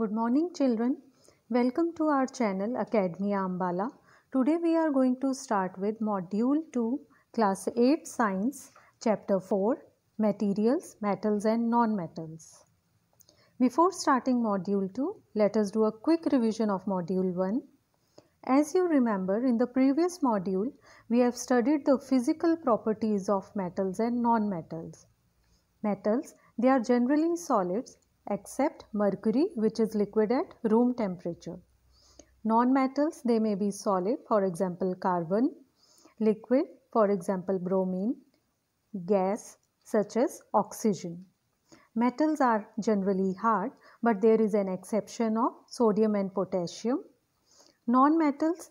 Good morning children. Welcome to our channel Academia Ambala. Today we are going to start with Module 2 Class 8 Science Chapter 4 Materials, Metals and Non-Metals. Before starting Module 2, let us do a quick revision of Module 1. As you remember, in the previous module, we have studied the physical properties of metals and non-metals. Metals, they are generally solids except mercury which is liquid at room temperature. Non-metals they may be solid for example carbon, liquid for example bromine, gas such as oxygen. Metals are generally hard but there is an exception of sodium and potassium. Non-metals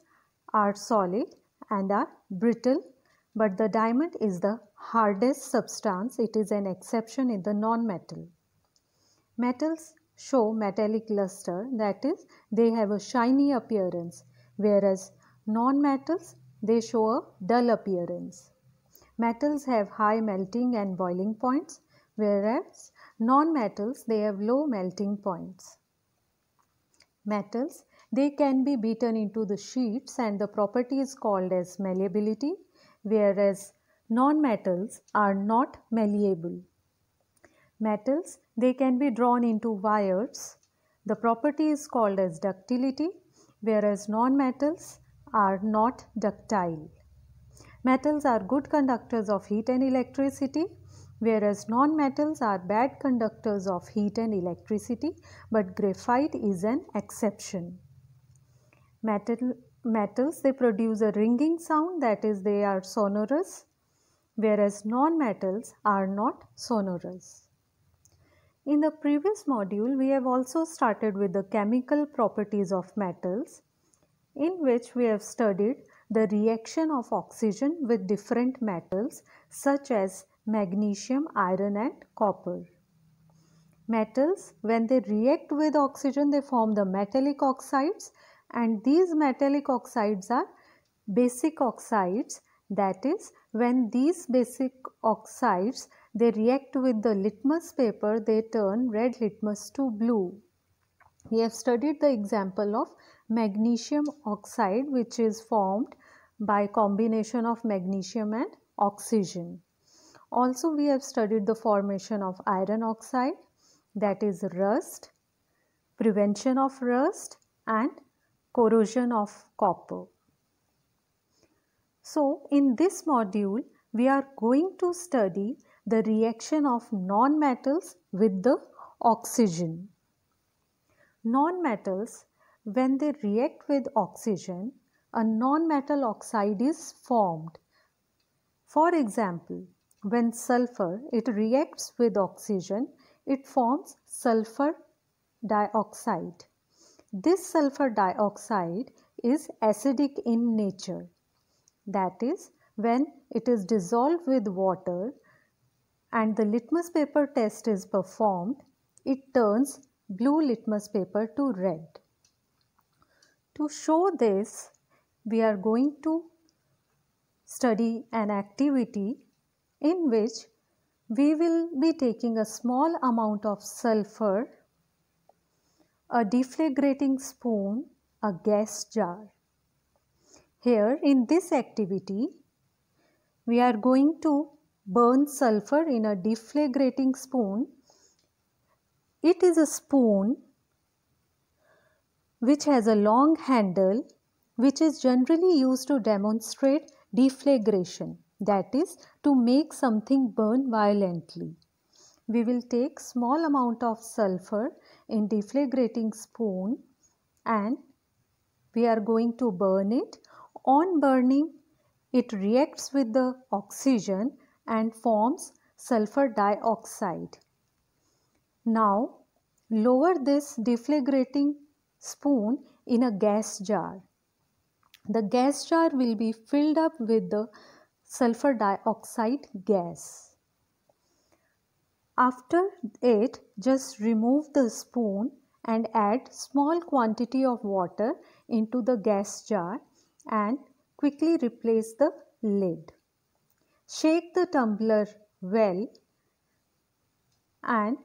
are solid and are brittle but the diamond is the hardest substance. It is an exception in the non-metal. Metals show metallic luster that is they have a shiny appearance whereas non-metals they show a dull appearance. Metals have high melting and boiling points whereas non-metals they have low melting points. Metals they can be beaten into the sheets and the property is called as malleability whereas non-metals are not malleable metals, they can be drawn into wires. The property is called as ductility, whereas non-metals are not ductile. Metals are good conductors of heat and electricity, whereas non-metals are bad conductors of heat and electricity, but graphite is an exception. Metal, metals, they produce a ringing sound, that is they are sonorous, whereas non-metals are not sonorous. In the previous module, we have also started with the chemical properties of metals in which we have studied the reaction of oxygen with different metals such as magnesium, iron and copper. Metals, when they react with oxygen, they form the metallic oxides and these metallic oxides are basic oxides that is when these basic oxides they react with the litmus paper, they turn red litmus to blue. We have studied the example of magnesium oxide which is formed by combination of magnesium and oxygen. Also we have studied the formation of iron oxide that is rust, prevention of rust and corrosion of copper. So in this module we are going to study the reaction of non-metals with the oxygen. Non-metals, when they react with oxygen, a non-metal oxide is formed. For example, when sulfur, it reacts with oxygen, it forms sulfur dioxide. This sulfur dioxide is acidic in nature. That is, when it is dissolved with water, and the litmus paper test is performed, it turns blue litmus paper to red. To show this, we are going to study an activity in which we will be taking a small amount of sulfur, a deflagrating spoon, a gas jar. Here in this activity, we are going to burn sulfur in a deflagrating spoon. It is a spoon which has a long handle which is generally used to demonstrate deflagration that is to make something burn violently. We will take small amount of sulfur in deflagrating spoon and we are going to burn it. On burning it reacts with the oxygen and forms sulfur dioxide. Now lower this deflagrating spoon in a gas jar. The gas jar will be filled up with the sulfur dioxide gas. After it, just remove the spoon and add small quantity of water into the gas jar and quickly replace the lid. Shake the tumbler well and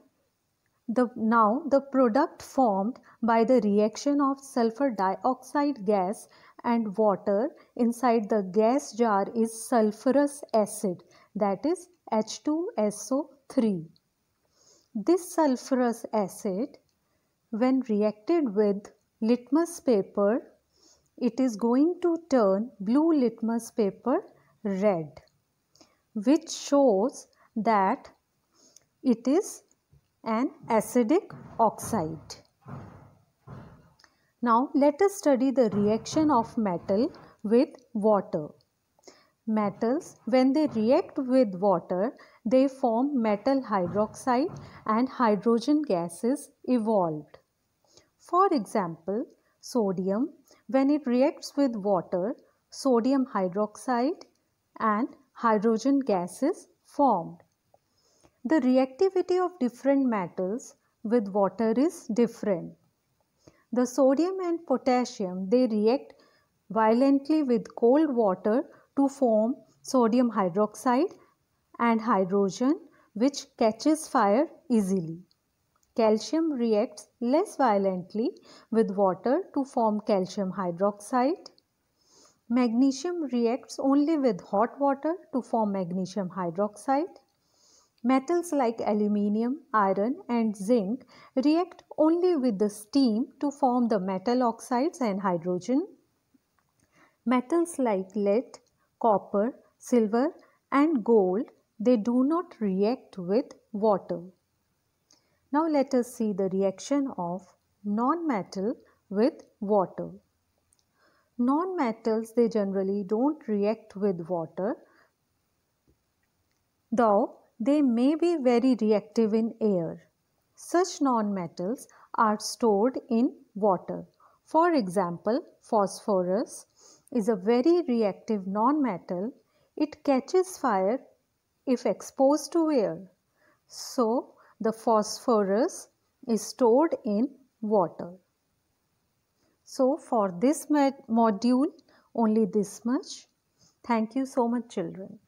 the, now the product formed by the reaction of sulfur dioxide gas and water inside the gas jar is sulfurous acid that is H2SO3. This sulfurous acid when reacted with litmus paper it is going to turn blue litmus paper red which shows that it is an acidic oxide. Now let us study the reaction of metal with water. Metals when they react with water they form metal hydroxide and hydrogen gases evolved. For example, sodium when it reacts with water, sodium hydroxide and hydrogen gas is formed. The reactivity of different metals with water is different. The sodium and potassium they react violently with cold water to form sodium hydroxide and hydrogen which catches fire easily. Calcium reacts less violently with water to form calcium hydroxide Magnesium reacts only with hot water to form magnesium hydroxide. Metals like aluminium, iron and zinc react only with the steam to form the metal oxides and hydrogen. Metals like lead, copper, silver and gold, they do not react with water. Now let us see the reaction of non-metal with water. Non-metals, they generally don't react with water, though they may be very reactive in air. Such non-metals are stored in water. For example, phosphorus is a very reactive non-metal. It catches fire if exposed to air. So, the phosphorus is stored in water. So, for this module only this much. Thank you so much children.